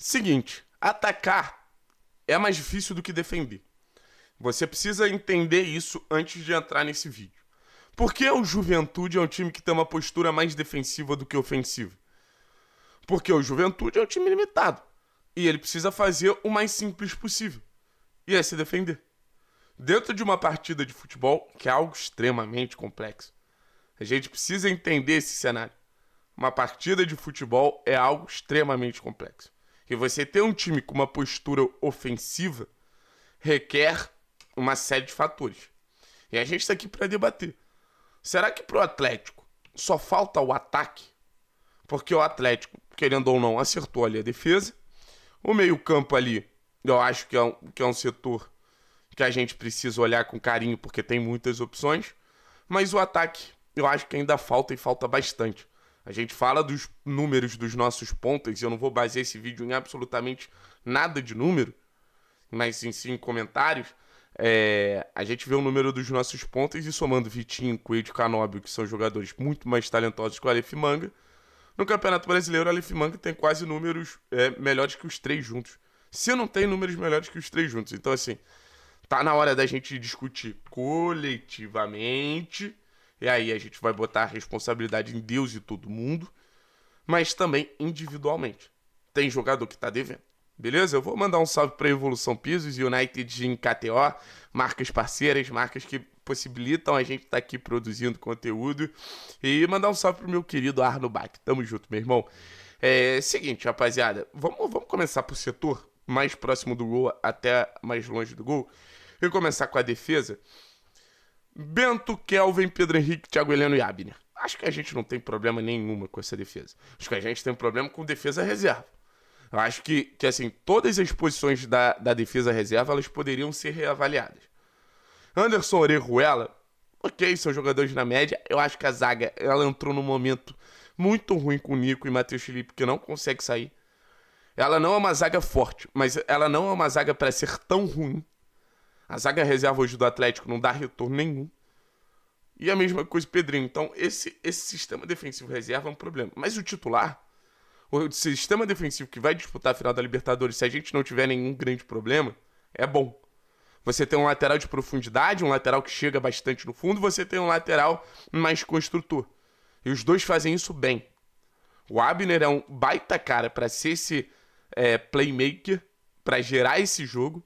Seguinte, atacar é mais difícil do que defender. Você precisa entender isso antes de entrar nesse vídeo. Por que o Juventude é um time que tem uma postura mais defensiva do que ofensiva? Porque o Juventude é um time limitado. E ele precisa fazer o mais simples possível. E é se defender. Dentro de uma partida de futebol, que é algo extremamente complexo. A gente precisa entender esse cenário. Uma partida de futebol é algo extremamente complexo que você ter um time com uma postura ofensiva requer uma série de fatores. E a gente está aqui para debater. Será que para o Atlético só falta o ataque? Porque o Atlético, querendo ou não, acertou ali a defesa. O meio-campo ali, eu acho que é, um, que é um setor que a gente precisa olhar com carinho, porque tem muitas opções. Mas o ataque, eu acho que ainda falta e falta bastante. A gente fala dos números dos nossos pontas, eu não vou basear esse vídeo em absolutamente nada de número, mas sim, sim comentários. É, a gente vê o número dos nossos pontas e somando Vitinho, Coelho e Canóbio, que são jogadores muito mais talentosos que o Aleph Manga, no Campeonato Brasileiro o Aleph Manga tem quase números é, melhores que os três juntos. Se não tem números melhores que os três juntos. Então, assim, tá na hora da gente discutir coletivamente e aí a gente vai botar a responsabilidade em Deus e todo mundo, mas também individualmente. Tem jogador que tá devendo. Beleza? Eu vou mandar um salve para Evolução Pisos, United em KTO, marcas parceiras, marcas que possibilitam a gente estar tá aqui produzindo conteúdo. E mandar um salve pro meu querido Arno Bach. Tamo junto, meu irmão. É seguinte, rapaziada, vamos, vamos começar pro setor mais próximo do gol até mais longe do gol. E começar com a defesa. Bento, Kelvin, Pedro Henrique, Thiago Heleno e Abner. Acho que a gente não tem problema nenhuma com essa defesa. Acho que a gente tem problema com defesa reserva. Eu acho que, que assim, todas as posições da, da defesa reserva elas poderiam ser reavaliadas. Anderson Orejuela, ok, são jogadores na média. Eu acho que a zaga ela entrou num momento muito ruim com o Nico e Matheus Felipe, que não consegue sair. Ela não é uma zaga forte, mas ela não é uma zaga para ser tão ruim a zaga reserva hoje do Atlético não dá retorno nenhum. E a mesma coisa o Pedrinho. Então, esse, esse sistema defensivo reserva é um problema. Mas o titular, o sistema defensivo que vai disputar a final da Libertadores, se a gente não tiver nenhum grande problema, é bom. Você tem um lateral de profundidade, um lateral que chega bastante no fundo, você tem um lateral mais construtor. E os dois fazem isso bem. O Abner é um baita cara para ser esse é, playmaker, para gerar esse jogo.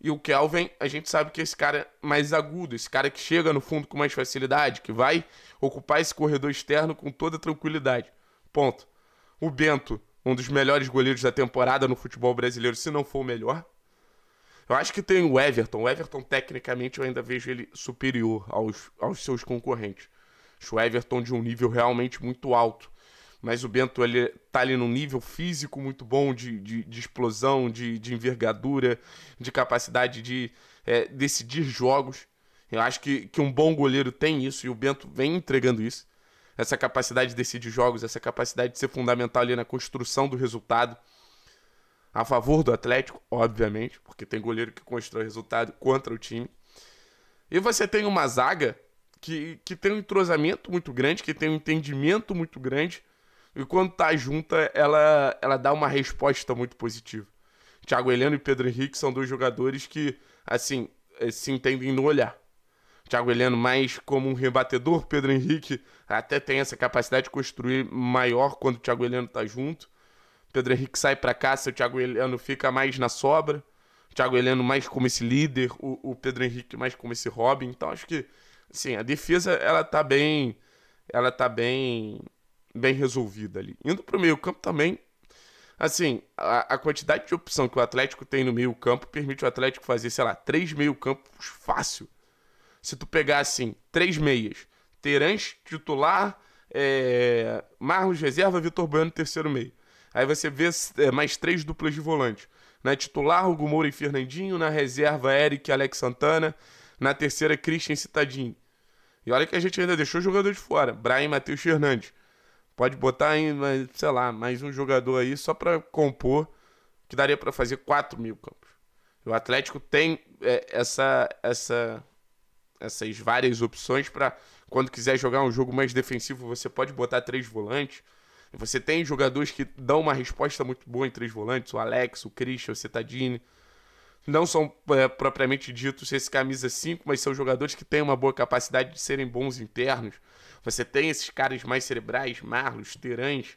E o Kelvin, a gente sabe que é esse cara é mais agudo, esse cara que chega no fundo com mais facilidade, que vai ocupar esse corredor externo com toda tranquilidade. Ponto. O Bento, um dos melhores goleiros da temporada no futebol brasileiro, se não for o melhor. Eu acho que tem o Everton. O Everton, tecnicamente, eu ainda vejo ele superior aos, aos seus concorrentes. Acho o Everton de um nível realmente muito alto mas o Bento ele tá ali num nível físico muito bom de, de, de explosão, de, de envergadura, de capacidade de é, decidir jogos. Eu acho que, que um bom goleiro tem isso e o Bento vem entregando isso. Essa capacidade de decidir jogos, essa capacidade de ser fundamental ali na construção do resultado. A favor do Atlético, obviamente, porque tem goleiro que constrói resultado contra o time. E você tem uma zaga que, que tem um entrosamento muito grande, que tem um entendimento muito grande e quando tá junta, ela, ela dá uma resposta muito positiva. Thiago Heleno e Pedro Henrique são dois jogadores que, assim, eh, se entendem no olhar. Thiago Heleno mais como um rebatedor, Pedro Henrique até tem essa capacidade de construir maior quando o Thiago Heleno tá junto. Pedro Henrique sai para cá, o Thiago Heleno fica mais na sobra. Thiago Heleno mais como esse líder, o, o Pedro Henrique mais como esse Robin. Então acho que, assim, a defesa ela tá bem, ela tá bem bem resolvida ali. Indo para o meio-campo também, assim, a, a, quantidade de opção que o Atlético tem no meio-campo permite o Atlético fazer, sei lá, três meio-campos fácil. Se tu pegar, assim, três meias, Terãs titular, é, Marlos reserva, Vitor Bueno terceiro meio. Aí você vê é, mais três duplas de volante. Na titular, Hugo Moura e Fernandinho. Na reserva, Eric e Alex Santana. Na terceira, Christian Citadinho. E olha que a gente ainda deixou jogador de fora. Brian Matheus Fernandes. Pode botar aí, sei lá, mais um jogador aí só para compor, que daria para fazer 4 mil campos. O Atlético tem é, essa, essa, essas várias opções para quando quiser jogar um jogo mais defensivo, você pode botar três volantes. Você tem jogadores que dão uma resposta muito boa em três volantes, o Alex, o Christian, o Cetadini não são é, propriamente ditos esses camisa 5, mas são jogadores que têm uma boa capacidade de serem bons internos. Você tem esses caras mais cerebrais, Marlos, Terães,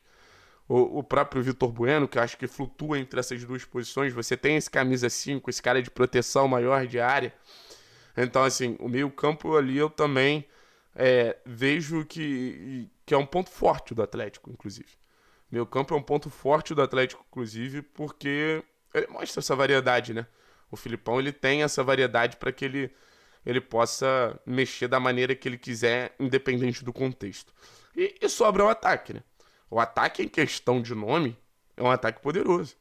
o, o próprio Vitor Bueno, que eu acho que flutua entre essas duas posições. Você tem esse camisa 5, esse cara de proteção maior de área. Então, assim, o meio-campo ali eu também é, vejo que, que é um ponto forte do Atlético, inclusive. Meu campo é um ponto forte do Atlético, inclusive, porque ele mostra essa variedade, né? O Filipão ele tem essa variedade para que ele, ele possa mexer da maneira que ele quiser, independente do contexto. E, e sobra o ataque, né? O ataque em questão de nome é um ataque poderoso.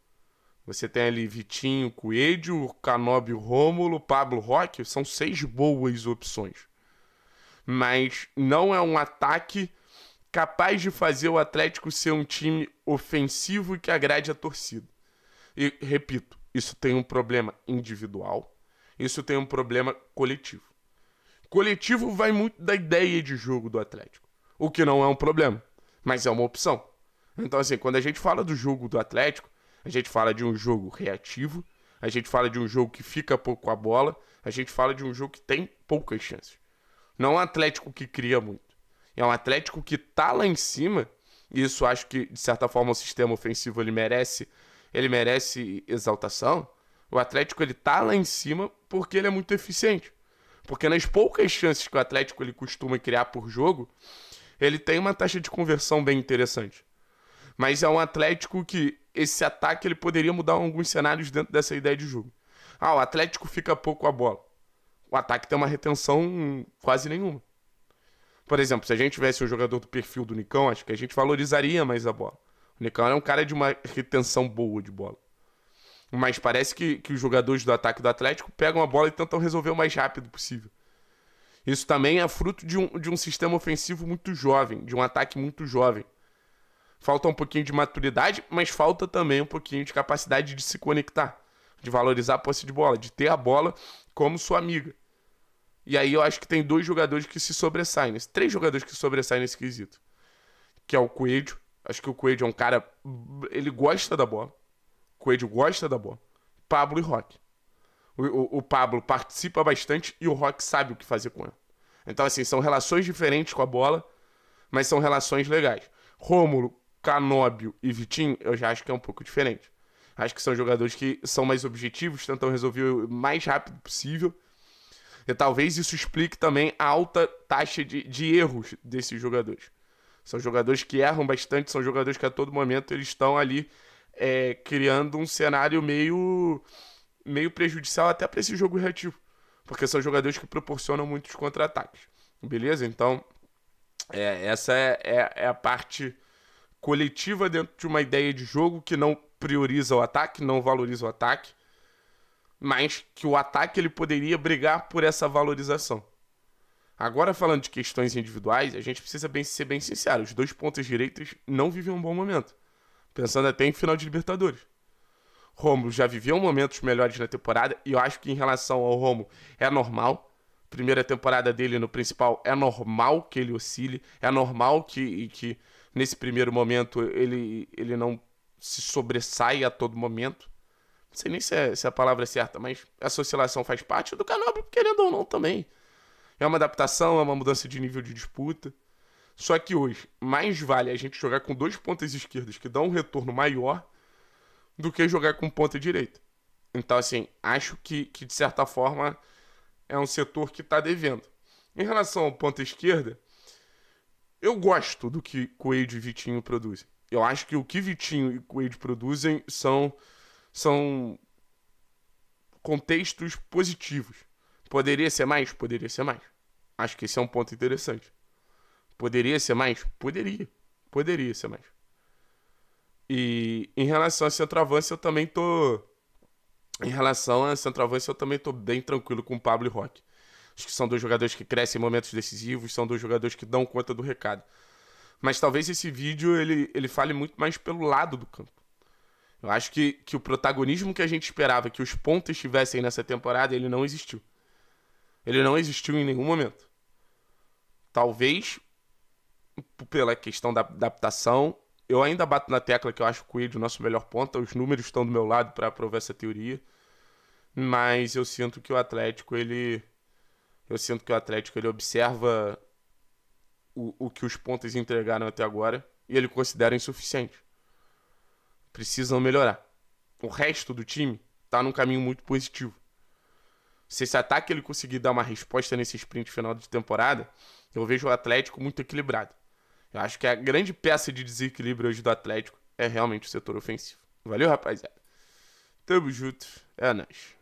Você tem ali Vitinho, Coelho, Canóbio, Rômulo, Pablo Roque, são seis boas opções. Mas não é um ataque capaz de fazer o Atlético ser um time ofensivo e que agrade a torcida. E repito, isso tem um problema individual, isso tem um problema coletivo. Coletivo vai muito da ideia de jogo do Atlético, o que não é um problema, mas é uma opção. Então, assim, quando a gente fala do jogo do Atlético, a gente fala de um jogo reativo, a gente fala de um jogo que fica pouco a bola, a gente fala de um jogo que tem poucas chances. Não é um Atlético que cria muito. É um Atlético que tá lá em cima, e isso acho que, de certa forma, o sistema ofensivo ele merece ele merece exaltação, o Atlético ele tá lá em cima porque ele é muito eficiente. Porque nas poucas chances que o Atlético ele costuma criar por jogo, ele tem uma taxa de conversão bem interessante. Mas é um Atlético que esse ataque ele poderia mudar alguns cenários dentro dessa ideia de jogo. Ah, o Atlético fica pouco a bola. O ataque tem uma retenção quase nenhuma. Por exemplo, se a gente tivesse um jogador do perfil do Nicão, acho que a gente valorizaria mais a bola. O Nicão é um cara de uma retenção boa de bola. Mas parece que, que os jogadores do ataque do Atlético pegam a bola e tentam resolver o mais rápido possível. Isso também é fruto de um, de um sistema ofensivo muito jovem, de um ataque muito jovem. Falta um pouquinho de maturidade, mas falta também um pouquinho de capacidade de se conectar, de valorizar a posse de bola, de ter a bola como sua amiga. E aí eu acho que tem dois jogadores que se sobressaem, três jogadores que sobressaem nesse quesito, que é o Coelho, Acho que o Coelho é um cara. Ele gosta da bola. O Coelho gosta da bola. Pablo e Rock. O, o, o, Pablo participa bastante e o Rock sabe o que fazer com ele. Então, assim, são relações diferentes com a bola, mas são relações legais. Rômulo, Canóbio e Vitinho, eu já acho que é um pouco diferente. Acho que são jogadores que são mais objetivos, tentam resolver o mais rápido possível. E talvez isso explique também a alta taxa de, de erros desses jogadores. São jogadores que erram bastante, são jogadores que a todo momento eles estão ali é, criando um cenário meio, meio prejudicial até para esse jogo reativo. Porque são jogadores que proporcionam muitos contra-ataques. Beleza? Então, é, essa é, é, é a parte coletiva dentro de uma ideia de jogo que não prioriza o ataque, não valoriza o ataque, mas que o ataque ele poderia brigar por essa valorização. Agora, falando de questões individuais, a gente precisa bem, ser bem sincero. Os dois pontos direitos não vivem um bom momento. Pensando até em final de Libertadores. Romulo já viveu momentos melhores na temporada e eu acho que em relação ao Romulo é normal. Primeira temporada dele no principal é normal que ele oscile, é normal que, que nesse primeiro momento ele, ele não se sobressaia a todo momento. Não sei nem se, é, se é a palavra é certa, mas essa oscilação faz parte do Canobro, querendo ou não também. É uma adaptação, é uma mudança de nível de disputa. Só que hoje, mais vale a gente jogar com dois pontas esquerdas que dão um retorno maior do que jogar com ponta direita. Então, assim, acho que, que de certa forma é um setor que está devendo. Em relação ao ponta esquerda, eu gosto do que Coelho e Vitinho produzem. Eu acho que o que Vitinho e Coelho produzem são, são contextos positivos. Poderia ser mais? Poderia ser mais. Acho que esse é um ponto interessante. Poderia ser mais? Poderia. Poderia ser mais. E em relação a centroavante, eu também tô. Em relação a centroavante, eu também tô bem tranquilo com o Pablo e Roque. Acho que são dois jogadores que crescem em momentos decisivos, são dois jogadores que dão conta do recado. Mas talvez esse vídeo ele, ele fale muito mais pelo lado do campo. Eu acho que, que o protagonismo que a gente esperava que os pontos tivessem nessa temporada, ele não existiu. Ele não existiu em nenhum momento. Talvez pela questão da adaptação. Eu ainda bato na tecla que eu acho o Quid o nosso melhor ponta. Os números estão do meu lado para provar essa teoria. Mas eu sinto que o Atlético, ele. Eu sinto que o Atlético ele observa o, o que os pontas entregaram até agora e ele considera insuficiente. Precisam melhorar. O resto do time está num caminho muito positivo. Se esse ataque ele conseguir dar uma resposta nesse sprint final de temporada, eu vejo o Atlético muito equilibrado. Eu acho que a grande peça de desequilíbrio hoje do Atlético é realmente o setor ofensivo. Valeu, rapaziada. Tamo junto. É nóis.